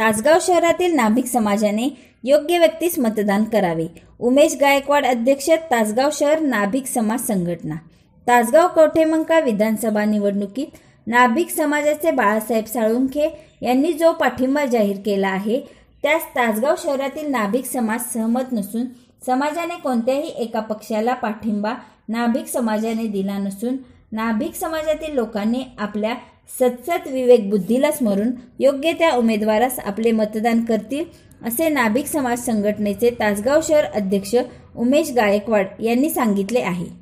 तासगाव शहरातील नाभिक समाजाने योग्य व्यक्तीस मतदान करावे उमेश गायकवाड अध्यक्ष तासगाव शहर नाभिक समाज संघटना तासगाव कवठेमंका विधानसभा निवडणुकीत नाभिक समाजाचे बाळासाहेब साळुंखे यांनी जो पाठिंबा जाहीर केला आहे त्यास तासगाव शहरातील नाभिक समाज सहमत नसून समाजाने कोणत्याही एका पक्षाला पाठिंबा नाभिक समाजाने दिला नसून नाभिक समाजातील लोकांनी आपल्या सतसत विवेक बुद्धीला स्मरून योग्य त्या उमेदवारास आपले मतदान करतील असे नाभिक समाज संघटनेचे तासगाव शहर अध्यक्ष उमेश गायकवाड यांनी सांगितले आहे